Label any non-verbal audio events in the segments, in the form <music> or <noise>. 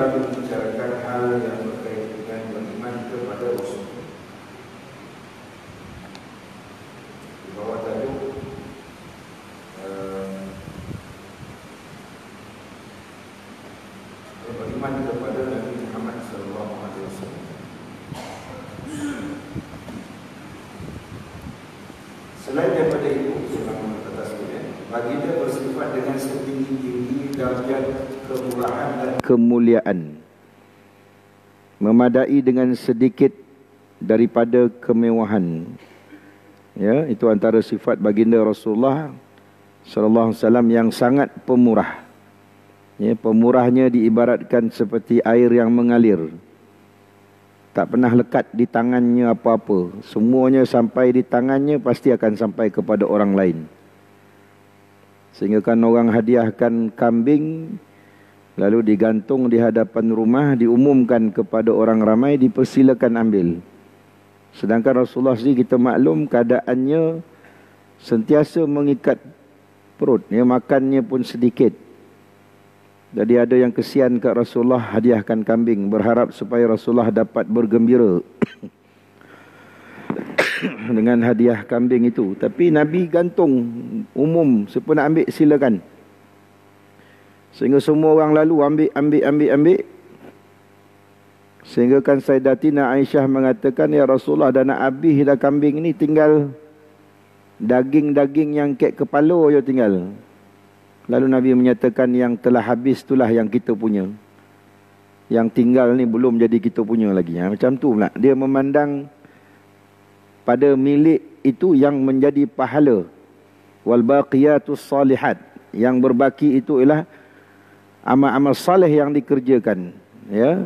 Gracias. dimadai dengan sedikit daripada kemewahan. Ya, itu antara sifat baginda Rasulullah sallallahu alaihi wasallam yang sangat pemurah. Ya, pemurahnya diibaratkan seperti air yang mengalir. Tak pernah lekat di tangannya apa-apa. Semuanya sampai di tangannya pasti akan sampai kepada orang lain. Sehingga kan orang hadiahkan kambing, Lalu digantung di hadapan rumah, diumumkan kepada orang ramai, dipersilakan ambil. Sedangkan Rasulullah sendiri kita maklum keadaannya sentiasa mengikat perut. Ya, makannya pun sedikit. Jadi ada yang kesian ke Rasulullah hadiahkan kambing. Berharap supaya Rasulullah dapat bergembira <coughs> dengan hadiah kambing itu. Tapi Nabi gantung umum. Siapa nak ambil silakan. Silakan. Sehingga semua orang lalu ambil, ambil, ambil, ambil. Sehingga kan Saidatina Aisyah mengatakan, Ya Rasulullah dah nak habis dah kambing ni tinggal daging-daging yang kek kepala je tinggal. Lalu Nabi menyatakan yang telah habis itulah yang kita punya. Yang tinggal ni belum jadi kita punya lagi. Ha, macam tu pula. Dia memandang pada milik itu yang menjadi pahala. Wal salihat. Yang berbaki itu ialah amal-amal saleh yang dikerjakan ya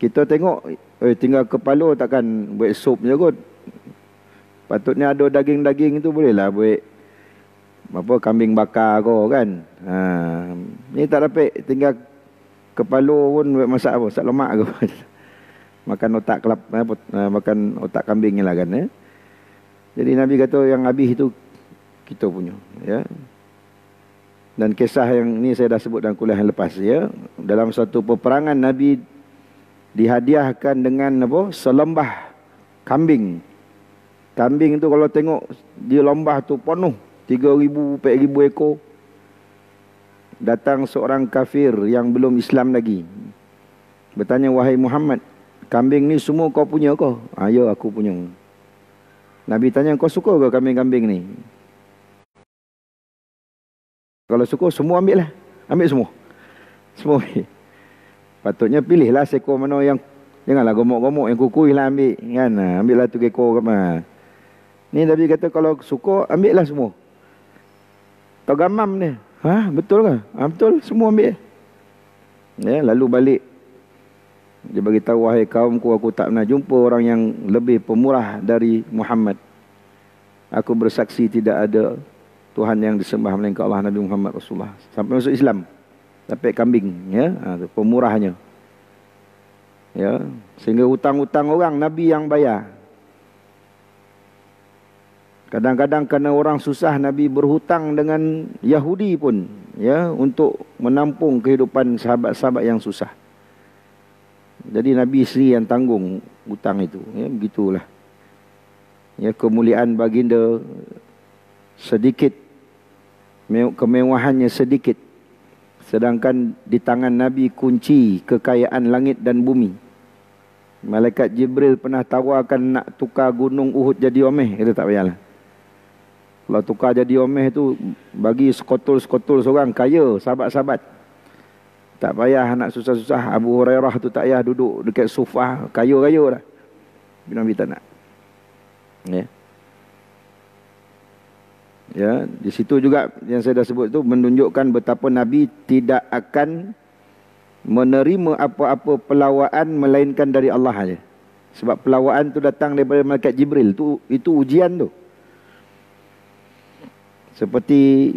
kita tengok eh tinggal kepala takkan buat sup je kot patutnya ada daging-daging tu bolehlah, buat apa kambing bakar ke kan ha ni tak dapat tinggal kepala pun buat masak apa masak lemak ke <laughs> makan otak kelap eh, eh, makan otak kambing lah kan ya jadi nabi kata yang habis itu kita punya ya dan kisah yang ini saya dah sebut dalam kuliah yang lepas ya dalam satu peperangan nabi dihadiahkan dengan apa selembah kambing kambing tu kalau tengok di lembah tu penuh 3000 4000 ekor datang seorang kafir yang belum Islam lagi bertanya wahai Muhammad kambing ni semua kau punya kau ah ya aku punya Nabi tanya kau suka ke kambing-kambing ni kalau suka semua ambil lah. Ambil semua. Semua ambil. Patutnya pilih lah seekor mana yang janganlah gomok-gomok yang kukuih lah ambil. Kan? Ha, ambil lah tu keko ke mana. Ha. Ni Nabi kata kalau suka ambil lah semua. Tak gamam ni. Ha? Betul ke? Ha, betul. Semua ambil. Ya, lalu balik. Dia beritahu wahai kaumku aku tak pernah jumpa orang yang lebih pemurah dari Muhammad. Aku bersaksi tidak ada Tuhan yang disembah melainkan Allah Nabi Muhammad Rasulullah sampai masuk Islam dapat kambing ya ha, pemurahnya ya sehingga hutang-hutang orang nabi yang bayar kadang-kadang kena orang susah nabi berhutang dengan Yahudi pun ya untuk menampung kehidupan sahabat-sahabat yang susah jadi nabi sendiri yang tanggung hutang itu ya begitulah ya kemuliaan baginda sedikit kemewahannya sedikit sedangkan di tangan nabi kunci kekayaan langit dan bumi malaikat jibril pernah tawarkan nak tukar gunung uhud jadi omeh itu tak payahlah kalau tukar jadi omeh tu bagi sekotul-sekotul seorang kaya sahabat-sahabat tak payah nak susah-susah Abu Hurairah tu tak payah duduk dekat sufah kaya-kaya dah Nabi tak nak ya yeah ya di situ juga yang saya dah sebut itu menunjukkan betapa nabi tidak akan menerima apa-apa pelawaan melainkan dari Allah saja sebab pelawaan tu datang daripada malaikat jibril tu itu ujian tu seperti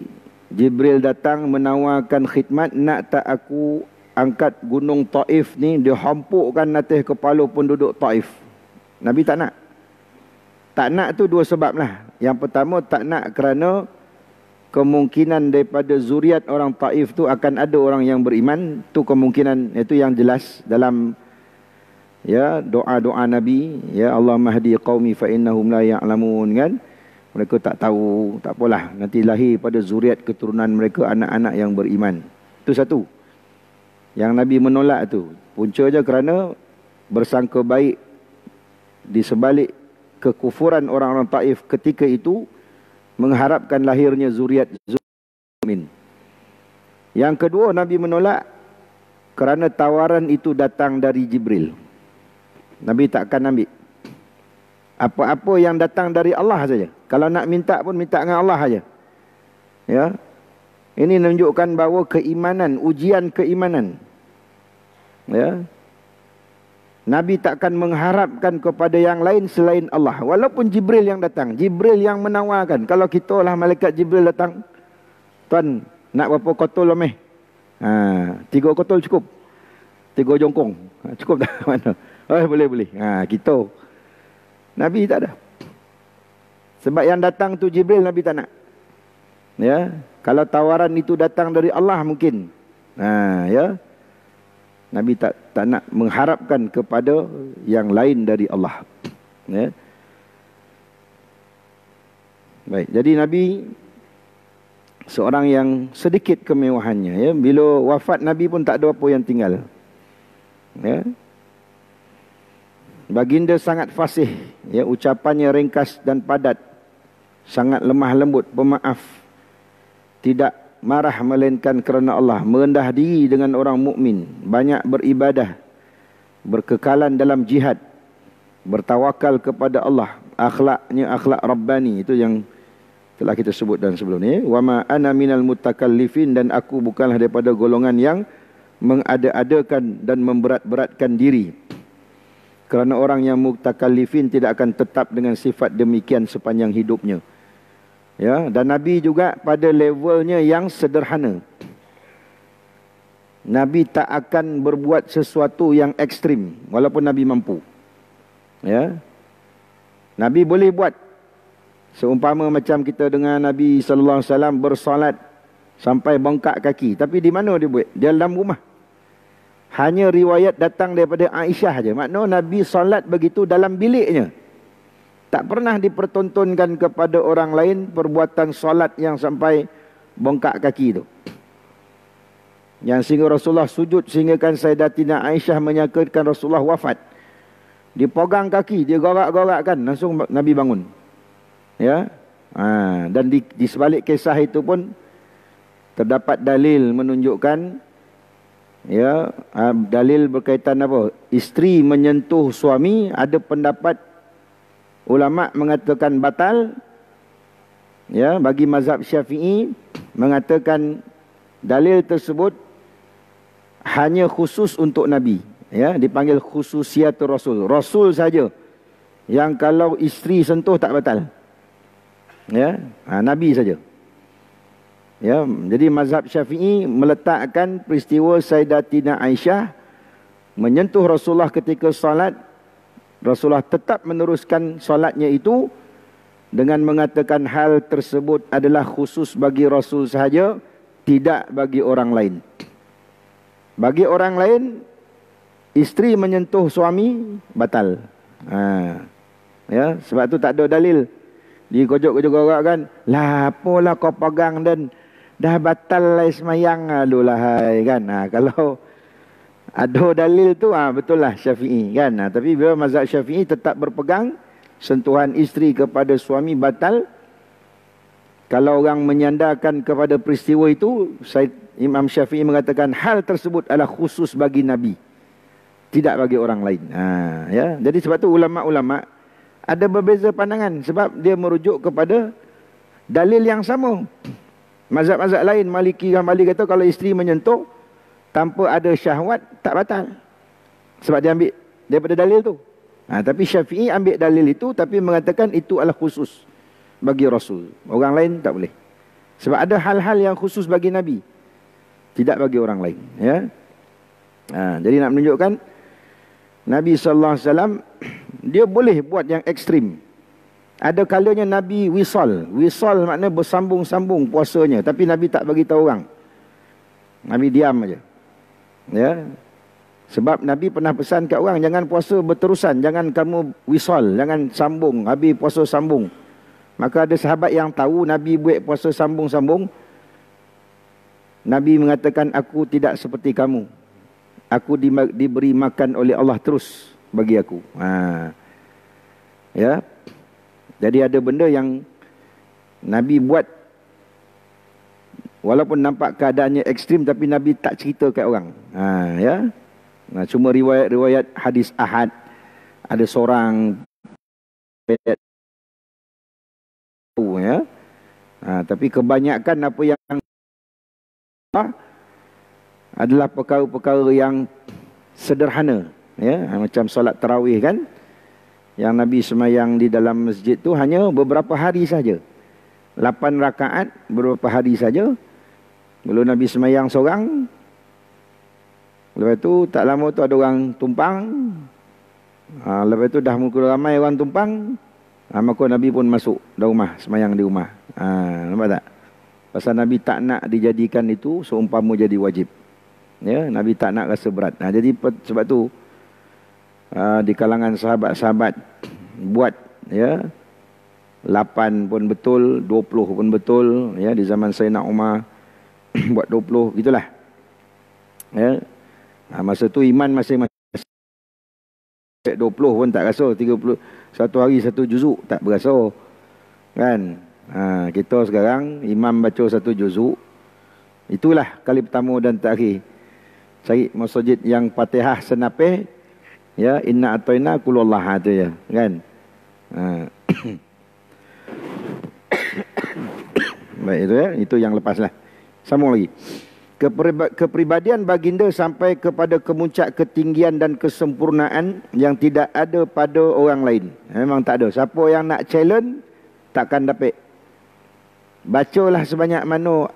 jibril datang menawarkan khidmat nak tak aku angkat gunung taif ni dihampukkan atas kepala penduduk taif nabi tak nak tak nak tu dua sebab lah. Yang pertama tak nak kerana kemungkinan daripada zuriat orang Taif tu akan ada orang yang beriman. Tu kemungkinan itu yang jelas dalam ya doa-doa Nabi. Ya Allah mahdi qawmi fa'innahum la ya'lamun kan. Mereka tak tahu, tak apalah. Nanti lahir pada zuriat keturunan mereka anak-anak yang beriman. Itu satu. Yang Nabi menolak tu. Punca je kerana bersangka baik di sebalik kekufuran orang-orang Taif ketika itu mengharapkan lahirnya zuriat Zulmin. Yang kedua Nabi menolak kerana tawaran itu datang dari Jibril. Nabi takkan ambil. Apa-apa yang datang dari Allah saja. Kalau nak minta pun minta dengan Allah saja. Ya. Ini menunjukkan bahawa keimanan, ujian keimanan. Ya, Nabi takkan mengharapkan kepada yang lain selain Allah. Walaupun Jibril yang datang. Jibril yang menawarkan. Kalau kita lah malaikat Jibril datang. Tuan, nak berapa kotol lah meh? Ha, tiga kotol cukup. Tiga jongkong. Ha, cukup dah. <laughs> Mana? Oh, boleh, boleh. Ha, kita. Nabi tak ada. Sebab yang datang tu Jibril, Nabi tak nak. Ya, kalau tawaran itu datang dari Allah mungkin. Ha, ya. Nabi tak, tak nak mengharapkan kepada yang lain dari Allah. Ya. Baik, jadi Nabi seorang yang sedikit kemewahannya ya. Bila wafat Nabi pun tak ada apa yang tinggal. Ya. Baginda sangat fasih, ya ucapannya ringkas dan padat. Sangat lemah lembut, pemaaf. Tidak marah melainkan kerana Allah merendah diri dengan orang mukmin banyak beribadah berkekalan dalam jihad bertawakal kepada Allah akhlaknya akhlak rabbani itu yang telah kita sebut dan sebelum ini wama ana minal mutakallifin dan aku bukanlah daripada golongan yang mengada-adakan dan memberat-beratkan diri kerana orang yang mutakallifin tidak akan tetap dengan sifat demikian sepanjang hidupnya Ya, dan Nabi juga pada levelnya yang sederhana. Nabi tak akan berbuat sesuatu yang ekstrim walaupun Nabi mampu. Ya. Nabi boleh buat seumpama macam kita dengan Nabi sallallahu alaihi wasallam bersolat sampai bengkak kaki tapi di mana dia buat Di dalam rumah hanya riwayat datang daripada Aisyah saja. makna Nabi solat begitu dalam biliknya tak pernah dipertontonkan kepada orang lain perbuatan solat yang sampai bongkak kaki itu. Yang sehingga Rasulullah sujud sehinggakan Sayyidatina Aisyah menyakitkan Rasulullah wafat. Dipogang kaki, dia gorak kan, langsung Nabi bangun. Ya, ha, Dan di, di sebalik kisah itu pun terdapat dalil menunjukkan ya ha, dalil berkaitan apa isteri menyentuh suami ada pendapat ulama mengatakan batal ya bagi mazhab syafi'i mengatakan dalil tersebut hanya khusus untuk nabi ya dipanggil khususiat rasul rasul saja yang kalau isteri sentuh tak batal ya ha, nabi saja ya jadi mazhab syafi'i meletakkan peristiwa sayyidatina aisyah menyentuh rasulullah ketika salat. Rasulullah tetap meneruskan solatnya itu dengan mengatakan hal tersebut adalah khusus bagi Rasul sahaja, tidak bagi orang lain. Bagi orang lain, isteri menyentuh suami batal. Ha. Ya, sebab tu tak ada dalil. Di kojok kojok orang kan, lah apalah kau pegang dan dah batal lah semayang lah dulu Kan? Ha, kalau ada dalil tu ah ha, betul lah Syafi'i kan. Ha, tapi bila mazhab Syafi'i tetap berpegang sentuhan isteri kepada suami batal kalau orang menyandarkan kepada peristiwa itu Syed, Imam Syafi'i mengatakan hal tersebut adalah khusus bagi nabi tidak bagi orang lain. Ha, ya. Jadi sebab tu ulama-ulama ada berbeza pandangan sebab dia merujuk kepada dalil yang sama. Mazhab-mazhab lain Maliki Hambali kata kalau isteri menyentuh tanpa ada syahwat tak batal. Sebab dia ambil daripada dalil tu. Ha, tapi Syafi'i ambil dalil itu tapi mengatakan itu adalah khusus bagi Rasul. Orang lain tak boleh. Sebab ada hal-hal yang khusus bagi Nabi. Tidak bagi orang lain. Ya? Ha, jadi nak menunjukkan Nabi SAW dia boleh buat yang ekstrim. Ada kalanya Nabi wisal. Wisal maknanya bersambung-sambung puasanya. Tapi Nabi tak bagi tahu orang. Nabi diam aja ya sebab Nabi pernah pesan kat orang jangan puasa berterusan jangan kamu wisal jangan sambung Nabi puasa sambung maka ada sahabat yang tahu Nabi buat puasa sambung-sambung Nabi mengatakan aku tidak seperti kamu aku di, diberi makan oleh Allah terus bagi aku ha. ya jadi ada benda yang Nabi buat Walaupun nampak keadaannya ekstrim tapi Nabi tak cerita kat orang. Ha, ya. Nah, cuma riwayat-riwayat hadis Ahad ada seorang tahu ya. Ha, tapi kebanyakan apa yang lah, adalah perkara-perkara yang sederhana ya ha, macam solat tarawih kan yang Nabi semayang di dalam masjid tu hanya beberapa hari saja. lapan rakaat beberapa hari saja Dulu Nabi semayang seorang. Lepas tu tak lama tu ada orang tumpang. Ha, lepas tu dah muka ramai orang tumpang. Ha, maka Nabi pun masuk ke rumah. Semayang di rumah. Ha, nampak tak? Pasal Nabi tak nak dijadikan itu seumpama jadi wajib. Ya, Nabi tak nak rasa berat. Ha, jadi sebab tu ha, di kalangan sahabat-sahabat buat ya 8 pun betul, 20 pun betul ya di zaman Sayyidina Umar <coughs> buat 20 gitulah ya nah, masa tu iman masih masing 20 pun tak rasa 30 satu hari satu juzuk tak berasa kan ha, kita sekarang imam baca satu juzuk itulah kali pertama dan terakhir cari masjid yang fatihah senape ya inna atayna kulullah ha, tu ya kan ha. <coughs> <coughs> baik itu ya itu yang lepaslah. Sambung lagi. Kepribadian baginda sampai kepada kemuncak ketinggian dan kesempurnaan yang tidak ada pada orang lain. Memang tak ada. Siapa yang nak challenge, takkan dapat. Bacalah sebanyak mana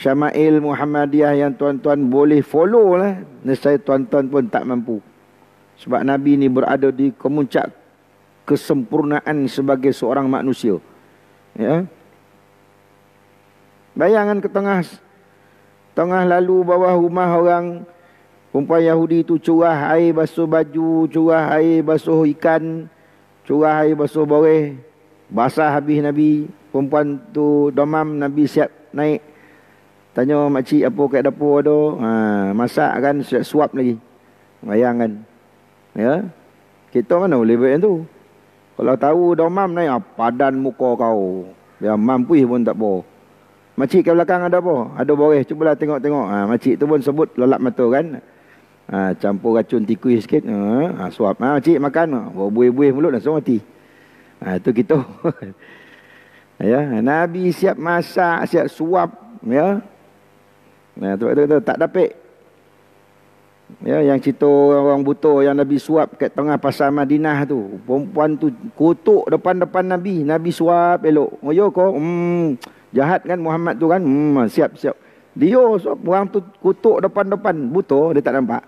Syama'il Muhammadiyah yang tuan-tuan boleh follow lah. Nesai tuan-tuan pun tak mampu. Sebab Nabi ni berada di kemuncak kesempurnaan sebagai seorang manusia. Ya. Bayangan ke tengah tengah lalu bawah rumah orang perempuan Yahudi tu curah air basuh baju, curah air basuh ikan, curah air basuh boreh. Basah habis Nabi, perempuan tu domam Nabi siap naik. Tanya makcik apa kat dapur tu, ha, masak kan siap suap lagi. Bayangkan. Ya. Kita mana boleh buat yang tu? Kalau tahu domam naik, ah, padan muka kau. Ya mampu pun tak boleh. Makcik ke belakang ada apa? Ada boreh. Cubalah tengok-tengok. Ha, makcik tu pun sebut lalap mata kan. Ha, campur racun tikus sikit. Ha, ha, suap. Ha, makcik makan. Ha, buih-buih mulut dah semua mati. Ha, itu kita. <laughs> ya, Nabi siap masak, siap suap. Ya. Nah, ha, tu kata, kata tak dapat. Ya, yang cerita orang, orang buta yang Nabi suap kat tengah pasar Madinah tu. Perempuan tu kutuk depan-depan Nabi. Nabi suap elok. Ngoyo oh, ya kau. Hmm. Jahat kan Muhammad tu kan. Hmm, ah, siap, siap. Dia so, orang tu kutuk depan-depan. Butuh, dia tak nampak.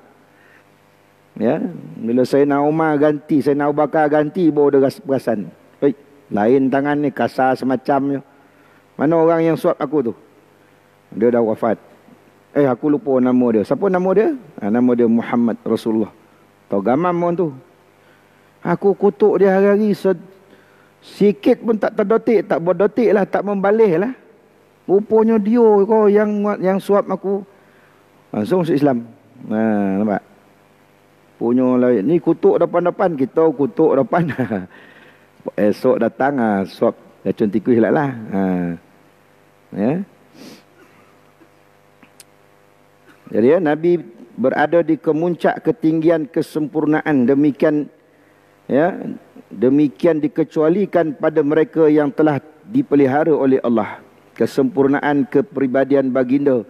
Ya, bila nak Umar ganti, saya nak Bakar ganti, baru dia perasan. Eh, lain tangan ni, kasar semacam ni. Mana orang yang suap aku tu? Dia dah wafat. Eh, aku lupa nama dia. Siapa nama dia? Ha, nama dia Muhammad Rasulullah. Tau gamam orang tu. Aku kutuk dia hari-hari Sikit pun tak terdotik, tak berdotik lah, tak membalih lah. Rupanya dia kau yang yang suap aku. Langsung masuk Islam. Ha, nampak? Punya lain. Ni kutuk depan-depan, kita kutuk depan. <laughs> Esok datang ha, suap racun tikus lah lah. Ha. Ya? Jadi ya, Nabi berada di kemuncak ketinggian kesempurnaan. Demikian ya, demikian dikecualikan pada mereka yang telah dipelihara oleh Allah kesempurnaan kepribadian baginda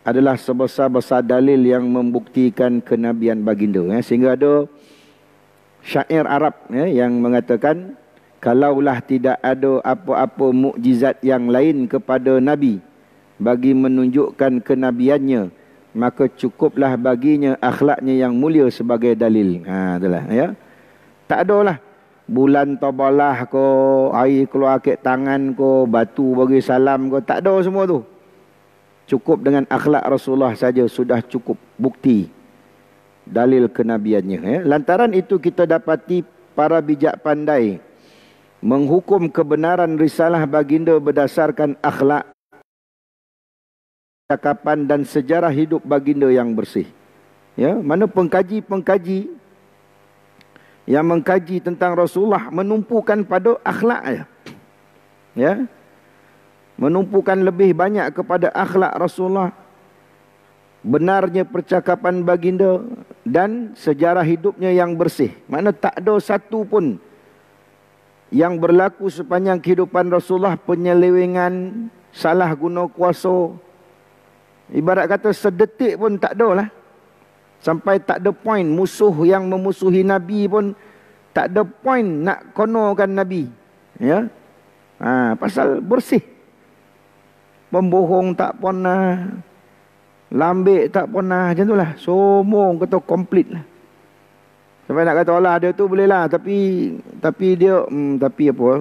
adalah sebesar-besar dalil yang membuktikan kenabian baginda eh. sehingga ada syair Arab eh, yang mengatakan kalaulah tidak ada apa-apa mukjizat yang lain kepada nabi bagi menunjukkan kenabiannya maka cukuplah baginya akhlaknya yang mulia sebagai dalil ha itulah ya tak ada lah bulan tobalah ko air keluar ke tangan ko batu bagi salam ko tak ada semua tu cukup dengan akhlak Rasulullah saja sudah cukup bukti dalil kenabiannya ya. lantaran itu kita dapati para bijak pandai menghukum kebenaran risalah baginda berdasarkan akhlak cakapan dan sejarah hidup baginda yang bersih ya mana pengkaji-pengkaji yang mengkaji tentang Rasulullah menumpukan pada akhlak ya. Ya. Menumpukan lebih banyak kepada akhlak Rasulullah. Benarnya percakapan baginda dan sejarah hidupnya yang bersih. Mana tak ada satu pun yang berlaku sepanjang kehidupan Rasulullah penyelewengan, salah guna kuasa. Ibarat kata sedetik pun tak ada lah. Sampai tak ada point musuh yang memusuhi Nabi pun tak ada point nak konorkan Nabi. Ya. Ha, pasal bersih. Pembohong tak pernah. Lambik tak pernah. Macam itulah. Somong kata komplit lah. Sampai nak kata Allah dia tu boleh lah. Tapi, tapi dia, hmm, tapi apa.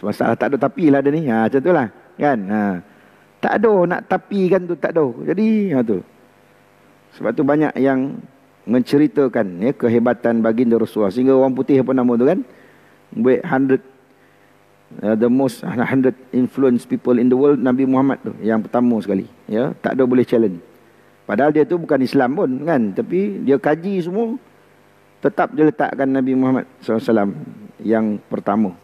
Masalah tak ada tapi lah dia ni. Ha, macam itulah. Kan? Ha. Tak ada nak tapikan tu tak ada. Jadi, ha, tu. Sebab tu banyak yang menceritakan ya, kehebatan baginda Rasulullah. Sehingga orang putih apa nama tu kan? Buat hundred, uh, the most hundred influence people in the world, Nabi Muhammad tu. Yang pertama sekali. Ya, tak ada boleh challenge. Padahal dia tu bukan Islam pun kan. Tapi dia kaji semua. Tetap dia letakkan Nabi Muhammad SAW yang pertama.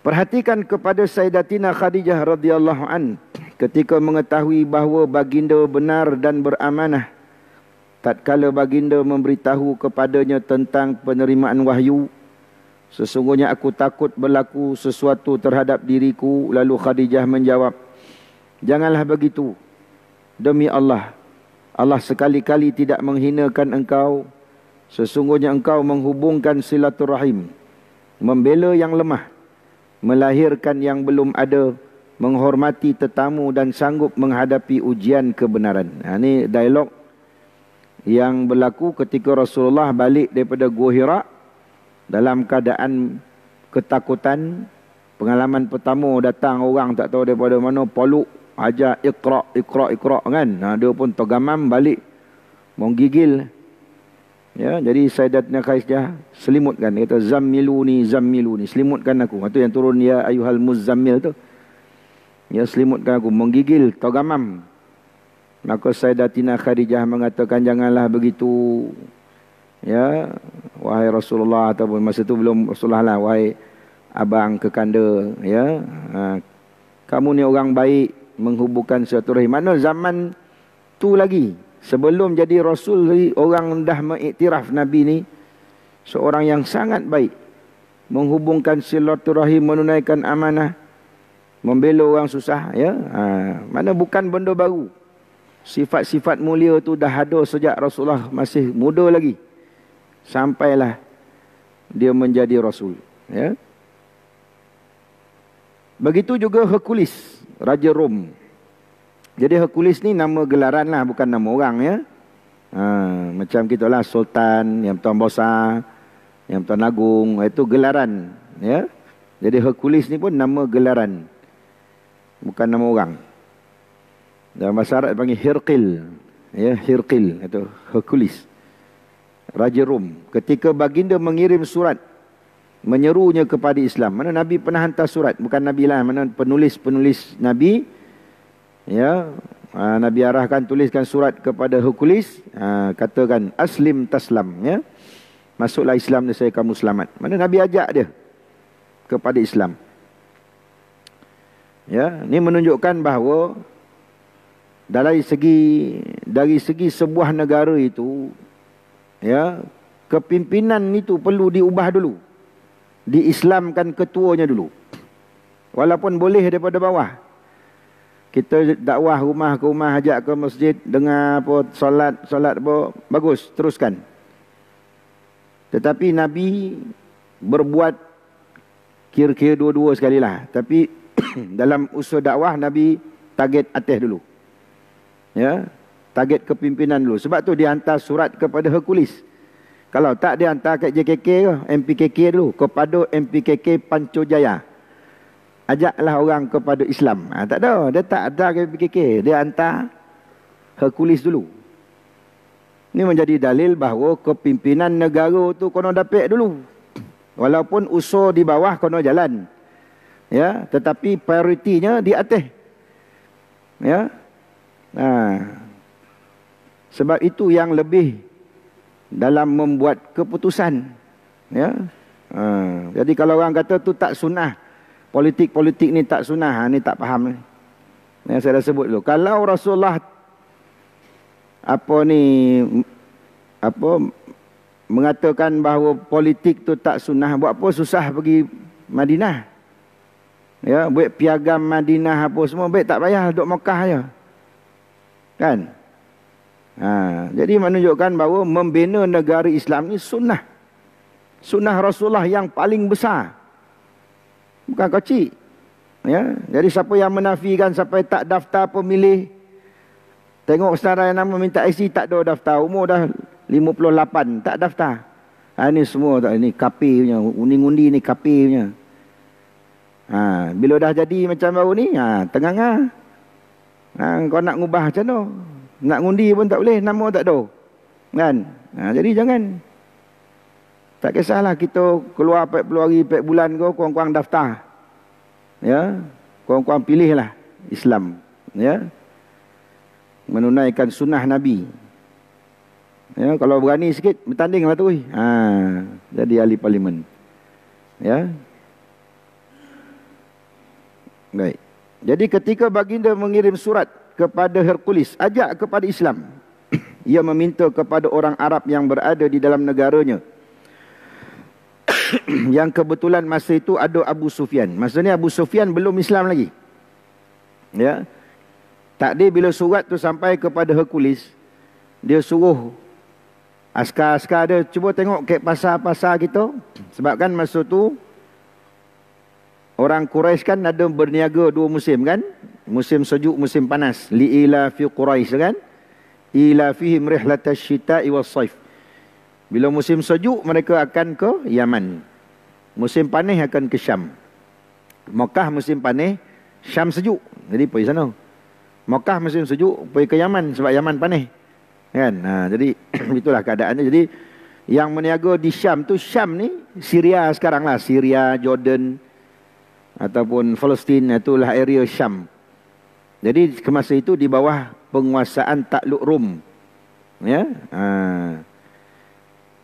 Perhatikan kepada Sayyidatina Khadijah radhiyallahu anha ketika mengetahui bahawa baginda benar dan beramanah tatkala baginda memberitahu kepadanya tentang penerimaan wahyu sesungguhnya aku takut berlaku sesuatu terhadap diriku lalu khadijah menjawab janganlah begitu demi Allah Allah sekali-kali tidak menghinakan engkau sesungguhnya engkau menghubungkan silaturahim membela yang lemah melahirkan yang belum ada menghormati tetamu dan sanggup menghadapi ujian kebenaran. Ha, ini dialog yang berlaku ketika Rasulullah balik daripada Gua Hira dalam keadaan ketakutan pengalaman pertama datang orang tak tahu daripada mana poluk aja ikra ikra ikra kan ha, dia pun tergamam balik menggigil ya jadi sayyidatna khaisjah selimutkan dia kata zammiluni zammiluni selimutkan aku itu yang turun ya ayuhal muzammil tu ia selimutkan aku menggigil togamam. Maka Sayyidatina Khadijah mengatakan janganlah begitu. Ya, wahai Rasulullah ataupun masa itu belum Rasulullah lah, wahai abang kekanda, ya. Ha. kamu ni orang baik menghubungkan suatu rahim. Mana zaman tu lagi sebelum jadi rasul orang dah mengiktiraf nabi ni seorang yang sangat baik menghubungkan silaturahim menunaikan amanah membela orang susah ya ha, mana bukan benda baru sifat-sifat mulia tu dah ada sejak Rasulullah masih muda lagi sampailah dia menjadi rasul ya begitu juga Hercules raja Rom jadi Hercules ni nama gelaran lah bukan nama orang ya ha, macam kita lah sultan yang tuan besar yang tuan agung itu gelaran ya jadi Hercules ni pun nama gelaran bukan nama orang. Dalam bahasa Arab dipanggil Hirqil. Ya, Hirqil itu Hercules. Raja Rom. Ketika baginda mengirim surat menyerunya kepada Islam. Mana Nabi pernah hantar surat? Bukan Nabi lah. Mana penulis-penulis Nabi. Ya, ha, Nabi arahkan tuliskan surat kepada Hercules. Ha, katakan Aslim Taslam. Ya. Masuklah Islam ni saya kamu selamat. Mana Nabi ajak dia kepada Islam. Ya, ini menunjukkan bahawa dari segi dari segi sebuah negara itu ya, kepimpinan itu perlu diubah dulu. Diislamkan ketuanya dulu. Walaupun boleh daripada bawah. Kita dakwah rumah ke rumah, ajak ke masjid, dengar apa solat, solat apa, bagus, teruskan. Tetapi Nabi berbuat kira-kira dua-dua sekali lah. Tapi <clears throat> dalam usul dakwah Nabi target atas dulu. Ya, target kepimpinan dulu. Sebab tu dia hantar surat kepada Hercules. Kalau tak dia hantar ke JKK ke MPKK dulu kepada MPKK Pancojaya. Ajaklah orang kepada Islam. Ha, tak ada, dia tak ada ke MPKK. Dia hantar Hercules dulu. Ini menjadi dalil bahawa kepimpinan negara tu kena dapat dulu. Walaupun usul di bawah kena jalan ya tetapi prioritinya di atas ya nah, ha. sebab itu yang lebih dalam membuat keputusan ya ha. jadi kalau orang kata tu tak sunnah politik-politik ni tak sunnah ha, ni tak faham ni yang saya dah sebut dulu kalau Rasulullah apa ni apa mengatakan bahawa politik tu tak sunnah buat apa susah pergi Madinah Ya, buat piagam Madinah apa semua, baik tak payah duduk Mekah je. Kan? Ha, jadi menunjukkan bahawa membina negara Islam ni sunnah. Sunnah Rasulullah yang paling besar. Bukan kecil. Ya, jadi siapa yang menafikan sampai tak daftar pemilih Tengok saudara yang nama minta IC tak ada daftar. Umur dah 58 tak daftar. Ha, ini semua tak ini kapi punya. Undi-undi ni kapi punya. Ha, bila dah jadi macam baru ni, ha, tengah lah. ha, kau nak ubah macam tu. Nak ngundi pun tak boleh, nama tak ada. Kan? Ha, jadi jangan. Tak kisahlah kita keluar 40 hari, 4 bulan kau, kurang-kurang daftar. Ya? Kurang-kurang pilihlah Islam. Ya? Menunaikan sunnah Nabi. Ya, kalau berani sikit, bertandinglah tu. Ha, jadi ahli parlimen. Ya? Baik. Jadi ketika baginda mengirim surat kepada Hercules ajak kepada Islam. <clears throat> Ia meminta kepada orang Arab yang berada di dalam negaranya. <clears throat> yang kebetulan masa itu ada Abu Sufyan. Masa ni Abu Sufyan belum Islam lagi. Ya. Takde bila surat tu sampai kepada Hercules, dia suruh askar-askar dia cuba tengok ke pasar-pasar kita sebab kan masa tu Orang Quraisy kan ada berniaga dua musim kan? Musim sejuk, musim panas. Li ila fi Quraisy kan? Ila fihim rihlat asy-syita'i was-saif. Bila musim sejuk mereka akan ke Yaman. Musim panas akan ke Syam. Mekah musim panas, Syam sejuk. Jadi pergi sana. Mekah musim sejuk, pergi ke Yaman sebab Yaman panas. Kan? Ha, jadi <coughs> itulah keadaannya. Jadi yang meniaga di Syam tu Syam ni Syria sekarang lah. Syria, Jordan, ataupun Palestin itulah area Syam. Jadi semasa itu di bawah penguasaan takluk Rom. Ya. Ha.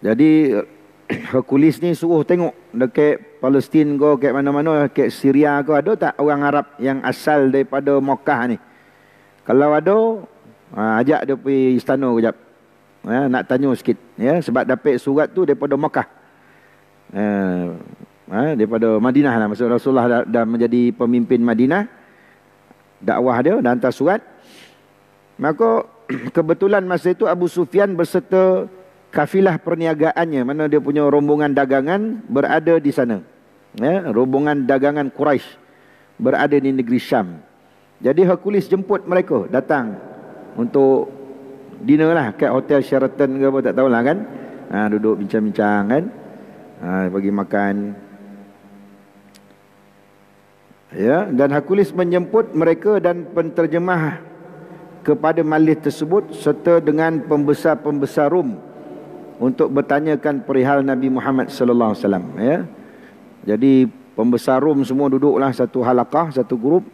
Jadi <clears throat> Hercules ni suruh tengok dekat Palestin ke dekat mana-mana dekat Syria ke ada tak orang Arab yang asal daripada Mekah ni. Kalau ada ha, ajak dia pergi istana kejap. Ya, nak tanya sikit ya sebab dapat surat tu daripada Mekah. Ha ha, daripada Madinah lah. Maksud Rasulullah dah, dah menjadi pemimpin Madinah. Dakwah dia dan hantar surat. Maka <clears throat> kebetulan masa itu Abu Sufyan berserta kafilah perniagaannya. Mana dia punya rombongan dagangan berada di sana. Ya, rombongan dagangan Quraisy berada di negeri Syam. Jadi Hercules jemput mereka datang untuk dinner lah kat hotel Sheraton ke apa tak tahulah kan. Ha, duduk bincang-bincang kan. Ha, bagi makan ya dan Hakulis menjemput mereka dan penterjemah kepada malih tersebut serta dengan pembesar-pembesar rum untuk bertanyakan perihal Nabi Muhammad sallallahu alaihi wasallam ya. jadi pembesar rum semua duduklah satu halakah satu grup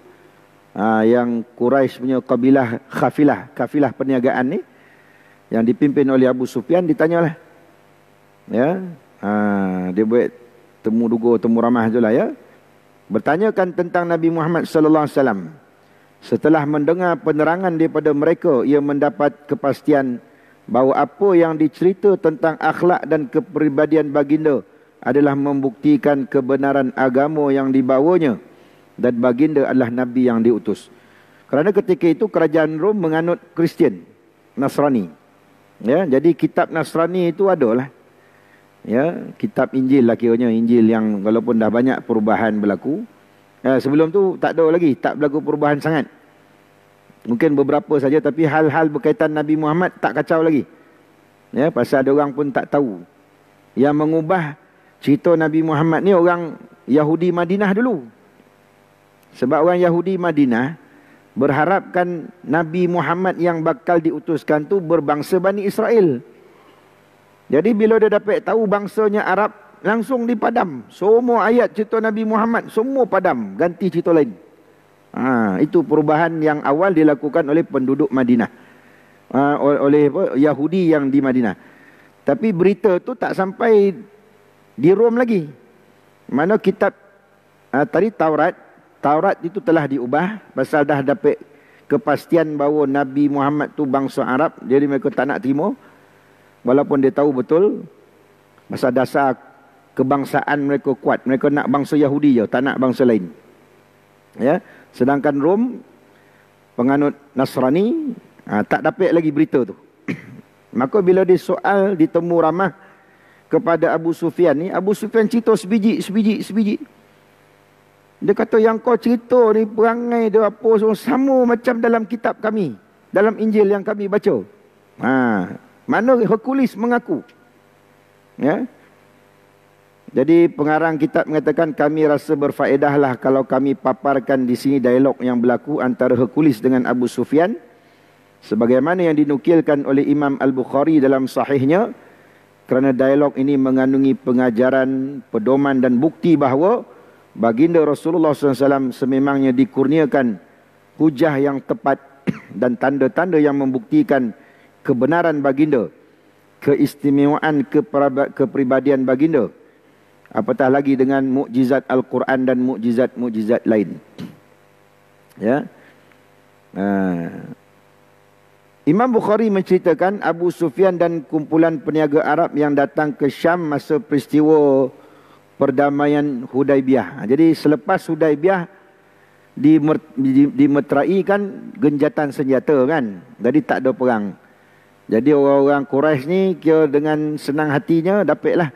aa, ah, yang Quraisy punya kabilah khafilah kafilah perniagaan ni yang dipimpin oleh Abu Sufyan ditanyalah ya aa, ah, dia buat temu dugo temu ramah jelah ya bertanyakan tentang Nabi Muhammad sallallahu alaihi wasallam. Setelah mendengar penerangan daripada mereka, ia mendapat kepastian bahawa apa yang dicerita tentang akhlak dan kepribadian baginda adalah membuktikan kebenaran agama yang dibawanya dan baginda adalah nabi yang diutus. Kerana ketika itu kerajaan Rom menganut Kristian Nasrani. Ya, jadi kitab Nasrani itu adalah ya kitab Injil lah kiranya Injil yang walaupun dah banyak perubahan berlaku ya, sebelum tu tak ada lagi tak berlaku perubahan sangat mungkin beberapa saja tapi hal-hal berkaitan Nabi Muhammad tak kacau lagi ya pasal ada orang pun tak tahu yang mengubah cerita Nabi Muhammad ni orang Yahudi Madinah dulu sebab orang Yahudi Madinah berharapkan Nabi Muhammad yang bakal diutuskan tu berbangsa Bani Israel. Jadi bila dia dapat tahu bangsanya Arab, langsung dipadam. Semua ayat cerita Nabi Muhammad, semua padam. Ganti cerita lain. Ha, itu perubahan yang awal dilakukan oleh penduduk Madinah. Ha, oleh apa? Yahudi yang di Madinah. Tapi berita tu tak sampai di Rom lagi. Mana kitab ha, tadi Taurat, Taurat itu telah diubah pasal dah dapat kepastian bahawa Nabi Muhammad tu bangsa Arab, jadi mereka tak nak terima, walaupun dia tahu betul masa dasar kebangsaan mereka kuat mereka nak bangsa Yahudi je tak nak bangsa lain ya sedangkan Rom penganut Nasrani ha, tak dapat lagi berita tu <clears throat> maka bila dia soal ditemu ramah kepada Abu Sufyan ni Abu Sufyan cerita sebiji sebiji sebiji dia kata yang kau cerita ni perangai dia apa semua sama macam dalam kitab kami dalam Injil yang kami baca ha mana Hercules mengaku? Ya. Jadi pengarang kitab mengatakan kami rasa berfaedahlah kalau kami paparkan di sini dialog yang berlaku antara Hercules dengan Abu Sufyan sebagaimana yang dinukilkan oleh Imam Al-Bukhari dalam sahihnya kerana dialog ini mengandungi pengajaran, pedoman dan bukti bahawa baginda Rasulullah SAW sememangnya dikurniakan hujah yang tepat <coughs> dan tanda-tanda yang membuktikan kebenaran kebenaran baginda keistimewaan kepribadian baginda apatah lagi dengan mukjizat al-Quran dan mukjizat-mukjizat lain ya uh, Imam Bukhari menceritakan Abu Sufyan dan kumpulan peniaga Arab yang datang ke Syam masa peristiwa perdamaian Hudaibiyah. Ha, jadi selepas Hudaibiyah dimeteraikan genjatan senjata kan. Jadi tak ada perang. Jadi orang-orang Quraisy ni kira dengan senang hatinya dapatlah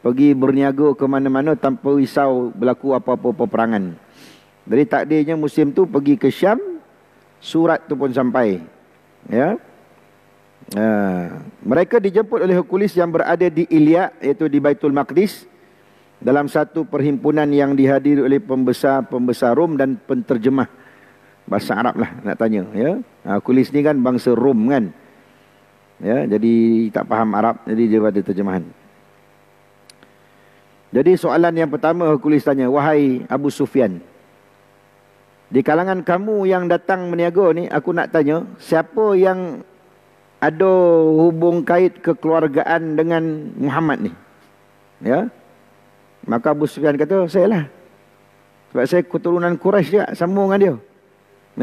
pergi berniaga ke mana-mana tanpa risau berlaku apa-apa peperangan. Dari takdirnya musim tu pergi ke Syam surat tu pun sampai. Ya. Ha. mereka dijemput oleh hukulis yang berada di Ilia iaitu di Baitul Maqdis dalam satu perhimpunan yang dihadiri oleh pembesar-pembesar Rom dan penterjemah bahasa Arab lah nak tanya ya. Hercules ha, ni kan bangsa Rom kan ya jadi tak faham Arab jadi dia pada terjemahan jadi soalan yang pertama Hercules tanya wahai Abu Sufyan di kalangan kamu yang datang meniaga ni aku nak tanya siapa yang ada hubung kait kekeluargaan dengan Muhammad ni ya maka Abu Sufyan kata saya lah sebab saya keturunan Quraisy juga sama dengan dia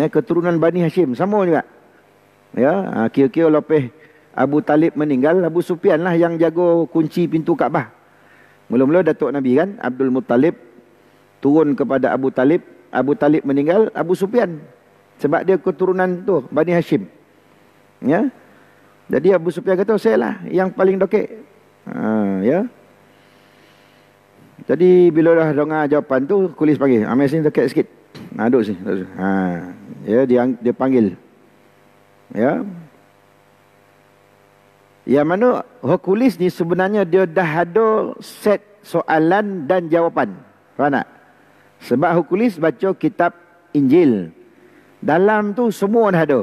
ya, keturunan Bani Hashim sama juga ya ha, kira-kira lopeh Abu Talib meninggal, Abu Sufyan lah yang jago kunci pintu Kaabah. Mula-mula Datuk Nabi kan, Abdul Muttalib turun kepada Abu Talib. Abu Talib meninggal, Abu Sufyan. Sebab dia keturunan tu, Bani Hashim. Ya? Jadi Abu Sufyan kata, saya lah yang paling dokek. Ha, ya? Jadi bila dah dengar jawapan tu, kulis panggil. Amir ah, sini dokek sikit. Ha, duduk sini. Ha, ya, dia, dia panggil. Ya? Yang mana Hercules ni sebenarnya dia dah ada set soalan dan jawapan. Faham tak? Sebab Hercules baca kitab Injil. Dalam tu semua dah ada.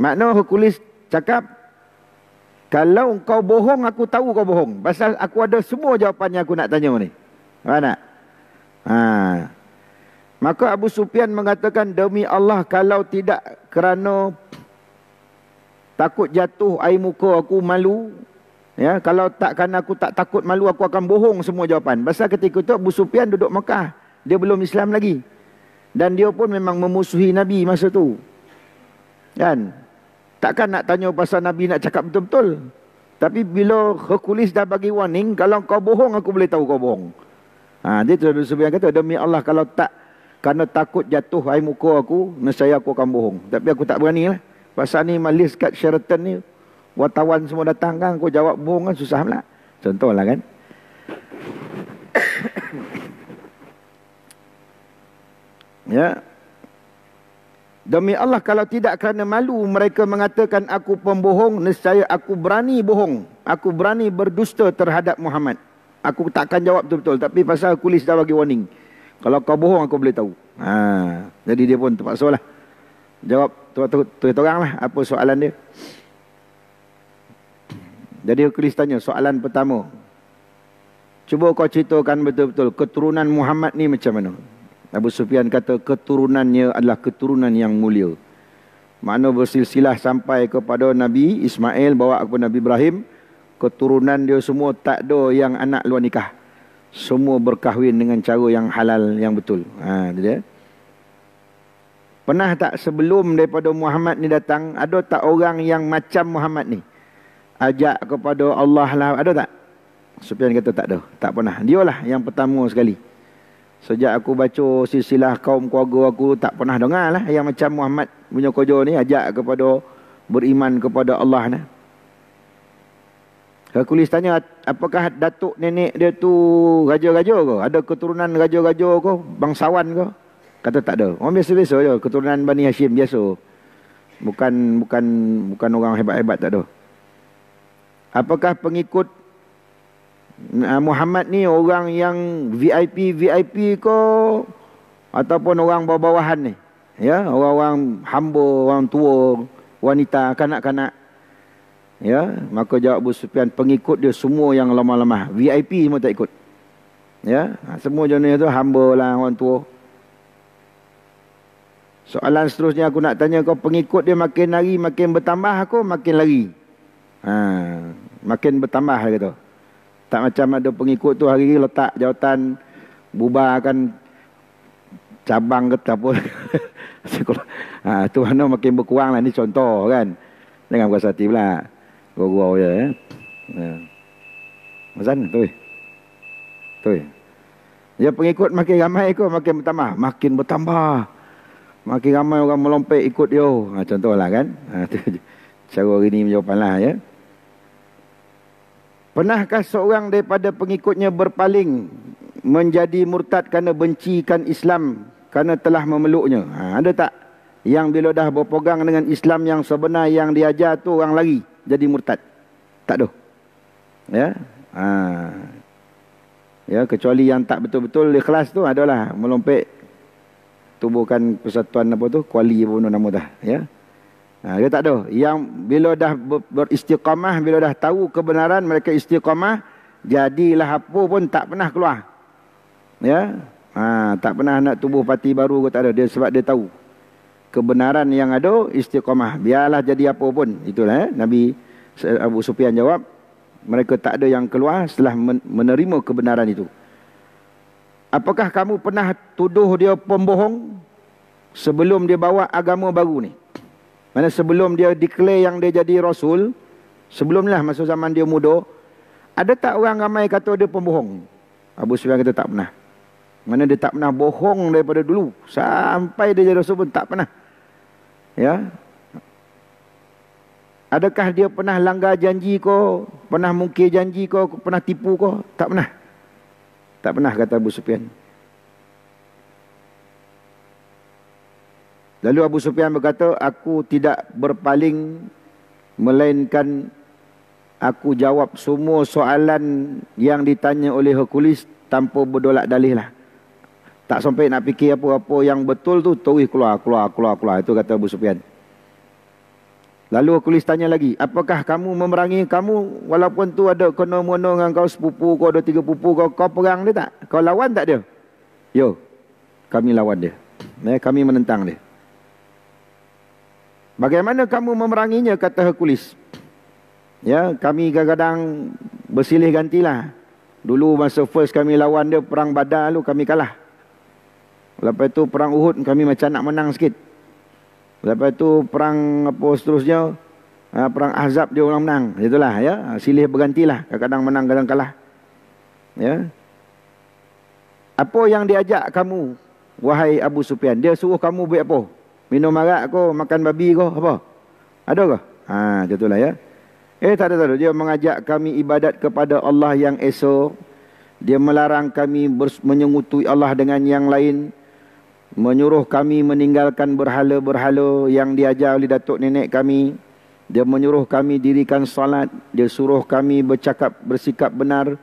Makna Hercules cakap, kalau kau bohong, aku tahu kau bohong. Pasal aku ada semua jawapan yang aku nak tanya ni. Faham tak? Ha. Maka Abu Sufyan mengatakan, demi Allah kalau tidak kerana takut jatuh air muka aku malu ya kalau tak kan aku tak takut malu aku akan bohong semua jawapan pasal ketika itu Abu Sufyan duduk Mekah dia belum Islam lagi dan dia pun memang memusuhi nabi masa tu kan takkan nak tanya pasal nabi nak cakap betul-betul tapi bila Hercules dah bagi warning kalau kau bohong aku boleh tahu kau bohong ha dia terus Abu Sufyan kata demi Allah kalau tak kerana takut jatuh air muka aku nescaya aku akan bohong tapi aku tak beranilah Pasal ni malis kat Sheraton ni. Wartawan semua datang kan. Kau jawab bohong kan susah contoh lah kan. <coughs> ya. Demi Allah kalau tidak kerana malu mereka mengatakan aku pembohong. Nescaya aku berani bohong. Aku berani berdusta terhadap Muhammad. Aku takkan jawab betul-betul. Tapi pasal kulis dah bagi warning. Kalau kau bohong aku boleh tahu. Ha. Jadi dia pun terpaksa lah. Jawab terang-terang lah apa soalan dia. Jadi Kris tanya soalan pertama. Cuba kau ceritakan betul-betul keturunan Muhammad ni macam mana? Abu Sufyan kata keturunannya adalah keturunan yang mulia. Mana bersilsilah sampai kepada Nabi Ismail bawa kepada Nabi Ibrahim. Keturunan dia semua tak ada yang anak luar nikah. Semua berkahwin dengan cara yang halal, yang betul. Ha, dia. dia. Pernah tak sebelum daripada Muhammad ni datang, ada tak orang yang macam Muhammad ni? Ajak kepada Allah lah, ada tak? Sufyan kata tak ada, tak pernah. dia lah yang pertama sekali. Sejak aku baca silsilah kaum keluarga aku, tak pernah dengar lah yang macam Muhammad punya kojo ni ajak kepada beriman kepada Allah ni. Hercules tanya, apakah datuk nenek dia tu raja-raja ke? Ada keturunan raja-raja ke? Bangsawan ke? Kata tak ada. Orang biasa-biasa je. Keturunan Bani Hashim biasa. Bukan bukan bukan orang hebat-hebat tak ada. Apakah pengikut ah, Muhammad ni orang yang VIP VIP ke ataupun orang bawah-bawahan ni? Ya, orang-orang hamba, orang tua, wanita, kanak-kanak. Ya, maka jawab Abu Sufyan pengikut dia semua yang lama-lama VIP semua tak ikut. Ya, semua jenis tu hamba lah orang tua. Soalan seterusnya aku nak tanya kau pengikut dia makin lari makin bertambah aku makin lari. Ha, makin bertambah dia kata. Tak macam ada pengikut tu hari hari letak jawatan bubar kan cabang ke apa. <laughs> Sekolah. ha, tu mana makin berkurang lah ni contoh kan. Jangan berasa hati pula. Gurau je. Eh? Ya. Ha. Mazan tu. Tu. Ya pengikut makin ramai kau makin bertambah, makin bertambah makin ramai orang melompat ikut dia. Oh, ha, contohlah kan. Ha, tu, cara hari ini jawapanlah ya. Pernahkah seorang daripada pengikutnya berpaling menjadi murtad kerana bencikan Islam kerana telah memeluknya? Ha, ada tak? Yang bila dah berpegang dengan Islam yang sebenar yang diajar tu orang lari jadi murtad. Tak ada. Ya. Ha. Ya kecuali yang tak betul-betul ikhlas tu adalah melompat tubuhkan persatuan apa tu kuali pun nama dah ya ha, dia tak ada yang bila dah beristiqamah bila dah tahu kebenaran mereka istiqamah jadilah apa pun tak pernah keluar ya ha, tak pernah nak tubuh parti baru ke tak ada dia sebab dia tahu kebenaran yang ada istiqamah biarlah jadi apa pun itulah eh? nabi Abu Sufyan jawab mereka tak ada yang keluar setelah menerima kebenaran itu. Apakah kamu pernah tuduh dia pembohong sebelum dia bawa agama baru ni? Mana sebelum dia declare yang dia jadi rasul, sebelumlah masa zaman dia muda, ada tak orang ramai kata dia pembohong? Abu Sufyan kata tak pernah. Mana dia tak pernah bohong daripada dulu sampai dia jadi rasul pun tak pernah. Ya. Adakah dia pernah langgar janji kau? Pernah mungkir janji kau? Pernah tipu kau? Tak pernah. Tak pernah kata Abu Sufyan. Lalu Abu Sufyan berkata, aku tidak berpaling melainkan aku jawab semua soalan yang ditanya oleh Hercules tanpa berdolak dalih lah. Tak sampai nak fikir apa-apa yang betul tu, terus keluar, keluar, keluar, keluar. Itu kata Abu Sufyan. Lalu aku boleh tanya lagi, apakah kamu memerangi kamu walaupun tu ada kena-mena dengan kau sepupu, kau ada tiga pupu, kau, kau perang dia tak? Kau lawan tak dia? Yo, kami lawan dia. Eh, kami menentang dia. Bagaimana kamu memeranginya, kata Hercules. Ya, kami kadang-kadang bersilih gantilah. Dulu masa first kami lawan dia, perang badar lalu kami kalah. Lepas tu perang Uhud kami macam nak menang sikit. Lepas itu perang apa seterusnya ah, perang azab dia orang menang. Itulah ya. Silih bergantilah. Kadang-kadang menang, kadang kalah. Ya. Apa yang diajak kamu wahai Abu Sufyan? Dia suruh kamu buat apa? Minum arak kau makan babi kau apa? Ada kau, Ha, itulah ya. Eh tak ada tak ada. Dia mengajak kami ibadat kepada Allah yang esok. Dia melarang kami menyengutui Allah dengan yang lain menyuruh kami meninggalkan berhala-berhala yang diajar oleh datuk nenek kami. Dia menyuruh kami dirikan salat, dia suruh kami bercakap bersikap benar,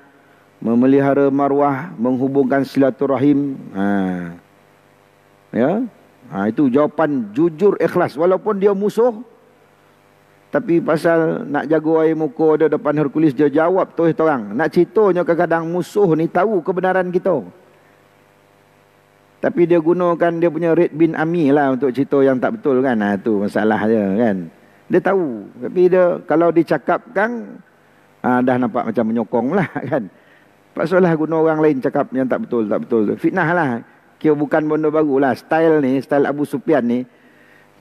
memelihara marwah, menghubungkan silaturahim. Ha. Ya. Ha, itu jawapan jujur ikhlas walaupun dia musuh tapi pasal nak jaga air muka dia depan Hercules dia jawab terus terang. Nak ceritanya kadang-kadang musuh ni tahu kebenaran kita. Tapi dia gunakan dia punya Red bin Ami lah untuk cerita yang tak betul kan. Ha, ah, itu masalah dia kan. Dia tahu. Tapi dia kalau dicakapkan ha, dah nampak macam menyokong lah <laughs> kan. Pasalah guna orang lain cakap yang tak betul, tak betul. Fitnah lah. Kira bukan benda baru lah. Style ni, style Abu Sufyan ni.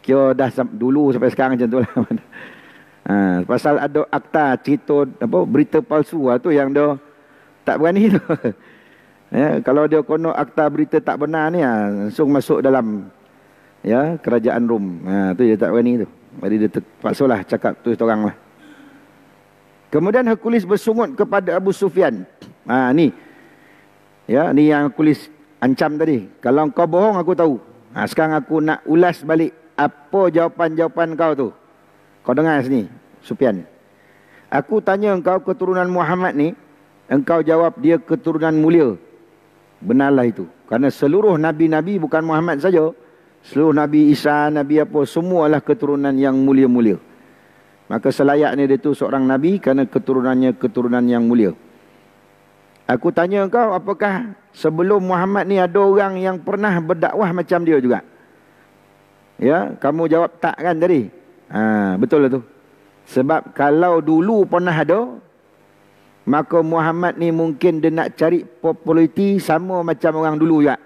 Kira dah dulu sampai sekarang macam tu lah. ha, <laughs> pasal ada akta cerita apa, berita palsu lah tu yang dia tak berani tu. <laughs> Ya, kalau dia kono akta berita tak benar ni, ha, langsung masuk dalam ya kerajaan Rom. Ha, tu dia tak berani tu. Jadi dia terpaksa lah cakap tu seorang lah. Kemudian Hakulis bersungut kepada Abu Sufyan. Ha, ni. Ya, ni yang Hakulis ancam tadi. Kalau kau bohong aku tahu. Ha, sekarang aku nak ulas balik apa jawapan-jawapan kau tu. Kau dengar sini, Sufyan. Aku tanya engkau keturunan Muhammad ni, engkau jawab dia keturunan mulia. Benarlah itu. karena seluruh Nabi-Nabi bukan Muhammad saja. Seluruh Nabi Isa, Nabi apa, semualah keturunan yang mulia-mulia. Maka selayaknya dia itu seorang Nabi kerana keturunannya keturunan yang mulia. Aku tanya kau apakah sebelum Muhammad ni ada orang yang pernah berdakwah macam dia juga? Ya, kamu jawab tak kan tadi? Ha, betul lah tu. Sebab kalau dulu pernah ada, Maka Muhammad ni mungkin dia nak cari populariti sama macam orang dulu ya.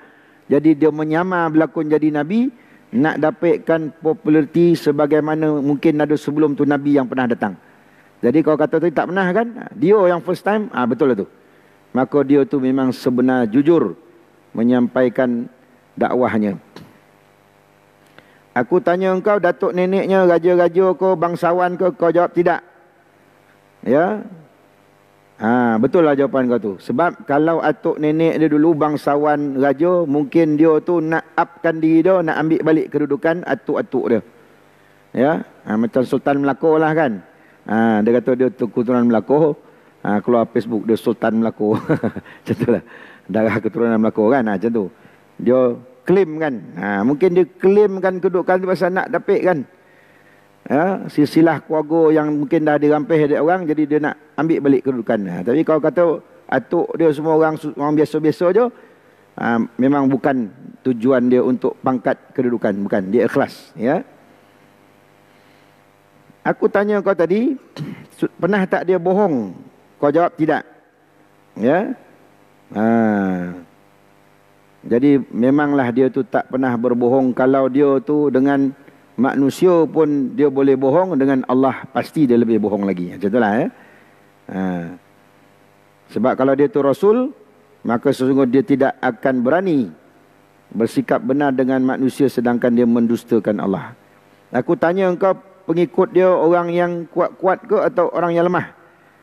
Jadi dia menyamar berlakon jadi Nabi. Nak dapatkan populariti sebagaimana mungkin ada sebelum tu Nabi yang pernah datang. Jadi kalau kata tu tak pernah kan. Dia yang first time. ah ha, betul lah tu. Maka dia tu memang sebenar jujur. Menyampaikan dakwahnya. Aku tanya engkau datuk neneknya raja-raja kau bangsawan kau kau jawab tidak. Ya, Ha, betul lah jawapan kau tu. Sebab kalau atuk nenek dia dulu bangsawan raja, mungkin dia tu nak upkan diri dia, nak ambil balik kedudukan atuk-atuk dia. Ya, ha, macam Sultan Melaka lah kan. Ha, dia kata dia tu keturunan Melaka. Ha, keluar Facebook dia Sultan Melaka. <laughs> macam tu lah. Darah keturunan Melaka kan. Ha, macam tu. Dia claim kan. Ha, mungkin dia claimkan kedudukan tu pasal nak dapat kan ya, silsilah keluarga yang mungkin dah dirampih ada orang jadi dia nak ambil balik kedudukan ha, tapi kalau kata atuk dia semua orang orang biasa-biasa je ha, memang bukan tujuan dia untuk pangkat kedudukan bukan dia ikhlas ya aku tanya kau tadi <clears throat> pernah tak dia bohong kau jawab tidak ya ha. jadi memanglah dia tu tak pernah berbohong kalau dia tu dengan manusia pun dia boleh bohong dengan Allah pasti dia lebih bohong lagi macam itulah ya eh. ha. sebab kalau dia tu rasul maka sesungguhnya dia tidak akan berani bersikap benar dengan manusia sedangkan dia mendustakan Allah aku tanya engkau pengikut dia orang yang kuat-kuat ke atau orang yang lemah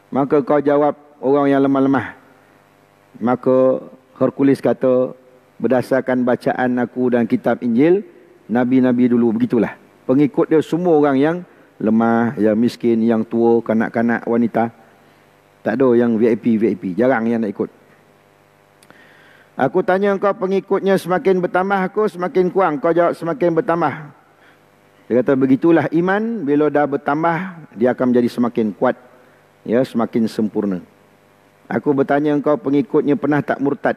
maka kau jawab orang yang lemah-lemah maka Hercules kata berdasarkan bacaan aku dan kitab Injil Nabi-Nabi dulu begitulah pengikut dia semua orang yang lemah, yang miskin, yang tua, kanak-kanak, wanita. Tak ada yang VIP, VIP. Jarang yang nak ikut. Aku tanya engkau pengikutnya semakin bertambah aku semakin kurang. Kau jawab semakin bertambah. Dia kata begitulah iman bila dah bertambah dia akan menjadi semakin kuat. Ya, semakin sempurna. Aku bertanya engkau pengikutnya pernah tak murtad?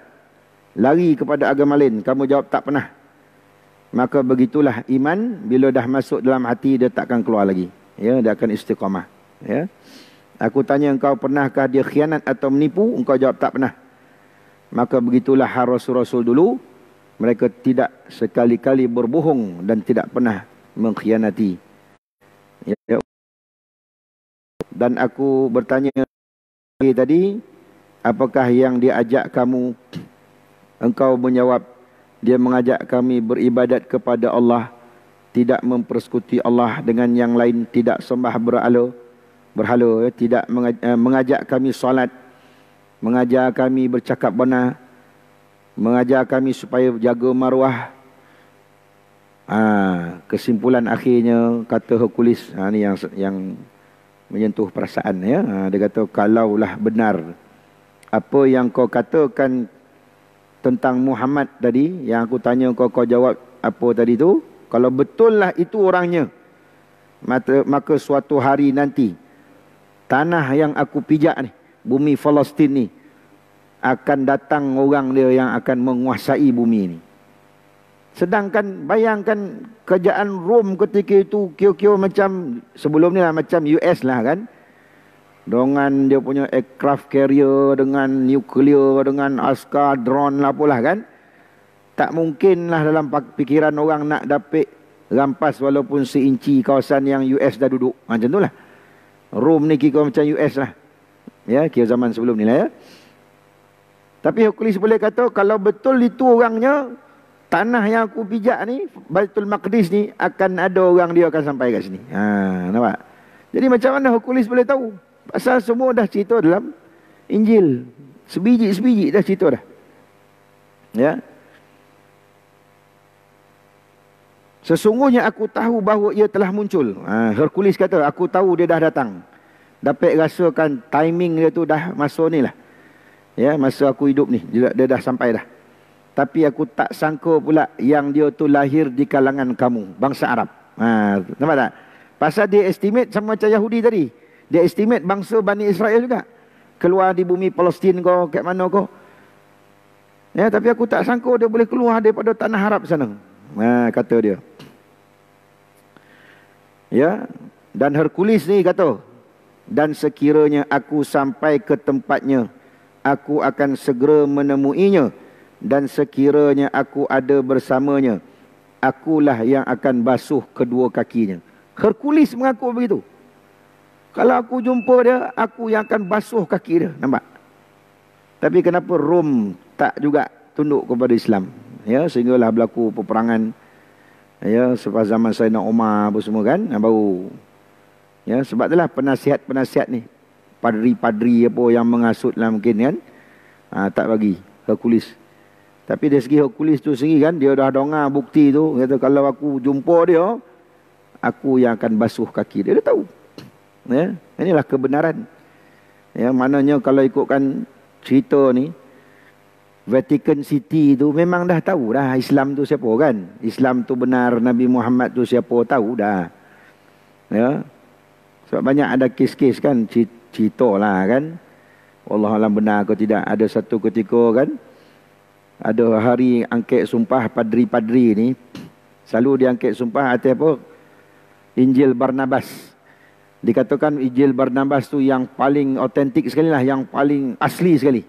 Lari kepada agama lain. Kamu jawab tak pernah maka begitulah iman bila dah masuk dalam hati dia takkan keluar lagi ya dia akan istiqamah ya aku tanya engkau pernahkah dia khianat atau menipu engkau jawab tak pernah maka begitulah hal rasul-rasul dulu mereka tidak sekali-kali berbohong dan tidak pernah mengkhianati ya. dan aku bertanya tadi apakah yang diajak kamu engkau menjawab dia mengajak kami beribadat kepada Allah tidak mempersekuti Allah dengan yang lain tidak sembah berhala berhala ya. tidak eh, mengajak kami solat mengajak kami bercakap benar mengajak kami supaya jaga maruah ha, kesimpulan akhirnya kata Hercules ha, ini yang yang menyentuh perasaan ya ha, dia kata kalaulah benar apa yang kau katakan tentang Muhammad tadi yang aku tanya kau kau jawab apa tadi tu kalau betul lah itu orangnya maka, maka suatu hari nanti tanah yang aku pijak ni bumi Palestin ni akan datang orang dia yang akan menguasai bumi ni sedangkan bayangkan kerajaan Rom ketika itu kio-kio macam sebelum ni lah macam US lah kan dengan dia punya aircraft carrier dengan nuclear dengan askar drone lah apalah kan tak mungkin lah dalam fikiran orang nak dapat rampas walaupun seinci kawasan yang US dah duduk ha, macam tu lah room ni kira macam US lah ya kira zaman sebelum ni lah ya tapi Hercules boleh kata kalau betul itu orangnya tanah yang aku pijak ni Baitul Maqdis ni akan ada orang dia akan sampai kat sini ha nampak jadi macam mana Hercules boleh tahu Pasal semua dah cerita dalam Injil. Sebiji-sebiji dah cerita dah. Ya. Sesungguhnya aku tahu bahawa ia telah muncul. Ha, Hercules kata, aku tahu dia dah datang. Dapat rasakan timing dia tu dah masa ni lah. Ya, masa aku hidup ni, dia, dah sampai dah. Tapi aku tak sangka pula yang dia tu lahir di kalangan kamu, bangsa Arab. Ha, nampak tak? Pasal dia estimate sama macam Yahudi tadi. Dia estimate bangsa Bani Israel juga. Keluar di bumi Palestin kau, kat mana kau. Ya, tapi aku tak sangka dia boleh keluar daripada tanah Arab sana. Ha, kata dia. Ya, dan Hercules ni kata, dan sekiranya aku sampai ke tempatnya, aku akan segera menemuinya dan sekiranya aku ada bersamanya, akulah yang akan basuh kedua kakinya. Hercules mengaku begitu. Kalau aku jumpa dia, aku yang akan basuh kaki dia. Nampak? Tapi kenapa Rom tak juga tunduk kepada Islam? Ya, sehinggalah berlaku peperangan ya selepas zaman nak Umar apa semua kan, yang baru. Ya, sebab itulah penasihat-penasihat ni padri-padri apa yang mengasut lah mungkin kan. Ha, tak bagi Hercules. Tapi dari segi Hercules tu sendiri kan, dia dah dongar bukti tu. Kata kalau aku jumpa dia, aku yang akan basuh kaki dia. Dia tahu ya inilah kebenaran ya maknanya kalau ikutkan cerita ni Vatican City tu memang dah tahu dah Islam tu siapa kan Islam tu benar Nabi Muhammad tu siapa tahu dah ya sebab banyak ada kes-kes kan cerita lah kan Allah Alam benar ke tidak ada satu ketika kan ada hari angkat sumpah padri-padri ni selalu diangkat sumpah atas apa Injil Barnabas dikatakan Ijil Barnabas tu yang paling otentik sekali lah yang paling asli sekali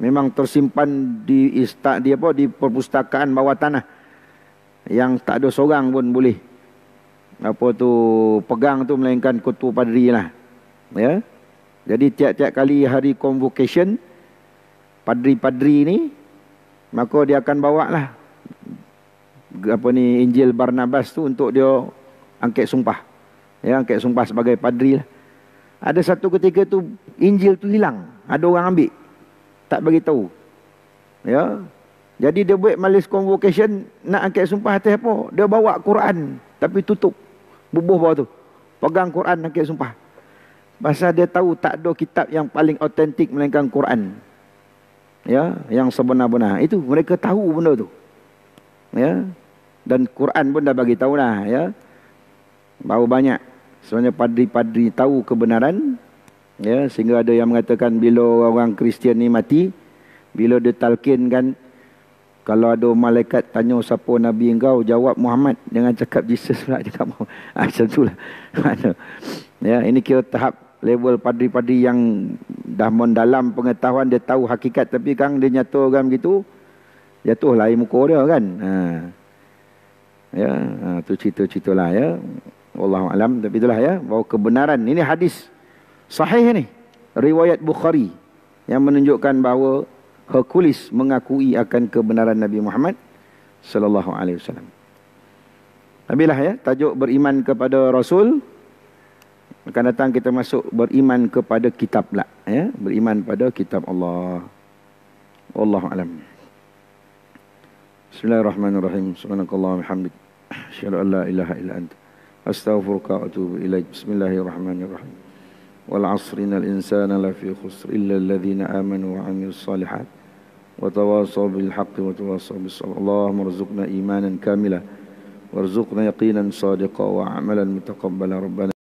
memang tersimpan di istak dia apa di perpustakaan bawah tanah yang tak ada seorang pun boleh apa tu pegang tu melainkan kutu padri lah ya jadi tiap-tiap kali hari convocation padri-padri ni maka dia akan bawa lah apa ni Injil Barnabas tu untuk dia angkat sumpah Ya, angkat sumpah sebagai padri lah. Ada satu ketika tu Injil tu hilang. Ada orang ambil. Tak bagi tahu. Ya. Jadi dia buat majlis convocation nak angkat sumpah atas apa? Dia bawa Quran tapi tutup bubuh bawah tu. Pegang Quran angkat sumpah. Pasal dia tahu tak ada kitab yang paling autentik melainkan Quran. Ya, yang sebenar-benar. Itu mereka tahu benda tu. Ya. Dan Quran pun dah bagi tahu lah ya. Bahawa banyak sebenarnya padri-padri tahu kebenaran ya sehingga ada yang mengatakan bila orang Kristian ni mati bila dia talqin kan kalau ada malaikat tanya siapa nabi engkau jawab Muhammad dengan cakap Jesus pula cakap Muhammad ha, macam itulah ya ini kira tahap level padri-padri yang dah mendalam pengetahuan dia tahu hakikat tapi kan dia nyata orang begitu jatuh lain muka dia kan ha. ya ah, tu cerita-cerita lah ya wallahu alam tapi itulah ya bahawa kebenaran ini hadis sahih ni riwayat Bukhari yang menunjukkan bahawa Hakulis mengakui akan kebenaran Nabi Muhammad sallallahu alaihi wasallam. Nabilah ya tajuk beriman kepada rasul akan datang kita masuk beriman kepada kitab lah ya beriman pada kitab Allah. Wallahu alam. Bismillahirrahmanirrahim. Subhanakallahumma hamdik. Asyhadu an ilaha illa anta. أستغفرك وأتوب إليك بسم الله الرحمن الرحيم والعصر إن الإنسان لفي خسر إلا الذين آمنوا وعملوا الصالحات وتواصوا بالحق وتواصوا بالصبر اللهم ارزقنا إيمانا كاملا وارزقنا يقينا صادقا وعملا متقبلا ربنا